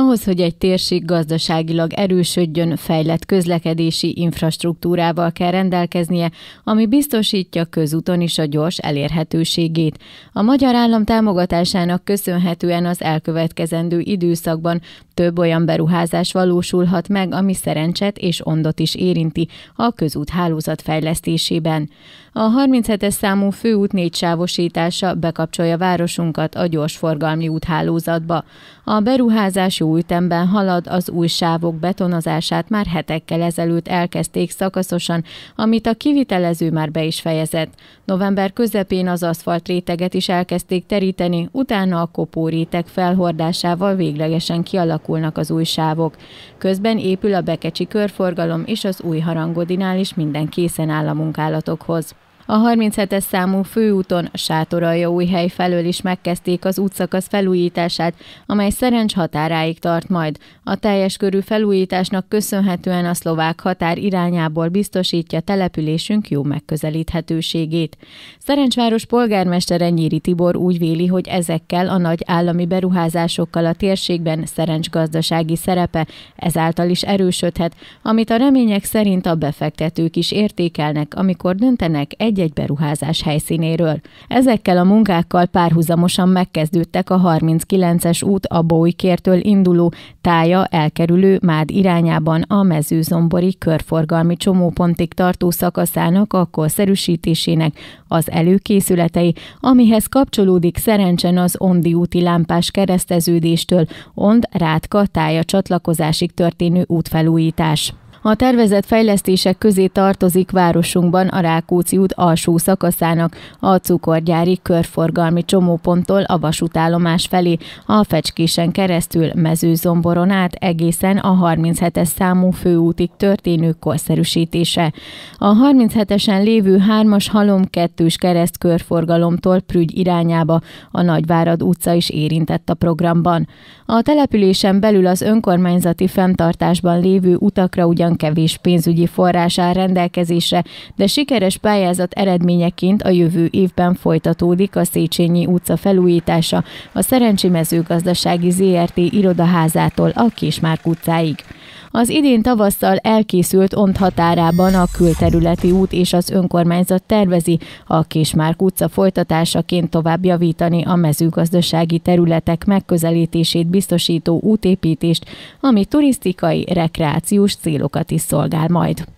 Ahhoz, hogy egy térség gazdaságilag erősödjön, fejlett közlekedési infrastruktúrával kell rendelkeznie, ami biztosítja közúton is a gyors elérhetőségét. A magyar állam támogatásának köszönhetően az elkövetkezendő időszakban több olyan beruházás valósulhat meg, ami szerencset és ondot is érinti a közút hálózat fejlesztésében. A 37-es számú főút négy sávosítása bekapcsolja városunkat a gyorsforgalmi úthálózatba. A beruházás jó ütemben halad, az új sávok betonozását már hetekkel ezelőtt elkezdték szakaszosan, amit a kivitelező már be is fejezett. November közepén az aszfalt réteget is elkezdték teríteni, utána a réteg felhordásával véglegesen kialakulnak az új sávok. Közben épül a bekecsi körforgalom és az új harangodinál is minden készen áll a munkálatokhoz. A 37-es számú főúton Sátoralja hely felől is megkezdték az útszakasz felújítását, amely Szerencs határáig tart majd. A teljes körű felújításnak köszönhetően a szlovák határ irányából biztosítja településünk jó megközelíthetőségét. Szerencsváros polgármestere Nyíri Tibor úgy véli, hogy ezekkel a nagy állami beruházásokkal a térségben Szerencs gazdasági szerepe ezáltal is erősödhet, amit a remények szerint a befektetők is értékelnek, amikor döntenek egy egy-egy beruházás helyszínéről. Ezekkel a munkákkal párhuzamosan megkezdődtek a 39-es út a Bóikértől induló tája elkerülő Mád irányában a mezőzombori körforgalmi csomópontig tartó szakaszának a korszerűsítésének az előkészületei, amihez kapcsolódik szerencsen az Ondi úti lámpás kereszteződéstől Ond Rátka tája csatlakozásig történő útfelújítás. A tervezett fejlesztések közé tartozik városunkban a Rákóczi út alsó szakaszának a cukorgyári körforgalmi csomóponttól a vasútállomás felé, a fecskésen keresztül mezőzomboron át egészen a 37-es számú főútig történő korszerűsítése. A 37-esen lévő hármas halom kettős kereszt körforgalomtól Prügy irányába a Nagyvárad utca is érintett a programban. A településen belül az önkormányzati fenntartásban lévő utakra ugyan kevés pénzügyi forrás áll rendelkezésre, de sikeres pályázat eredményeként a jövő évben folytatódik a Széchenyi utca felújítása a Szerencsi mezőgazdasági ZRT irodaházától a Kismárk utcáig. Az idén tavasszal elkészült ont határában a külterületi út és az önkormányzat tervezi a Kismárk utca folytatásaként tovább javítani a mezőgazdasági területek megközelítését biztosító útépítést, ami turisztikai, rekreációs célokat is szolgál majd.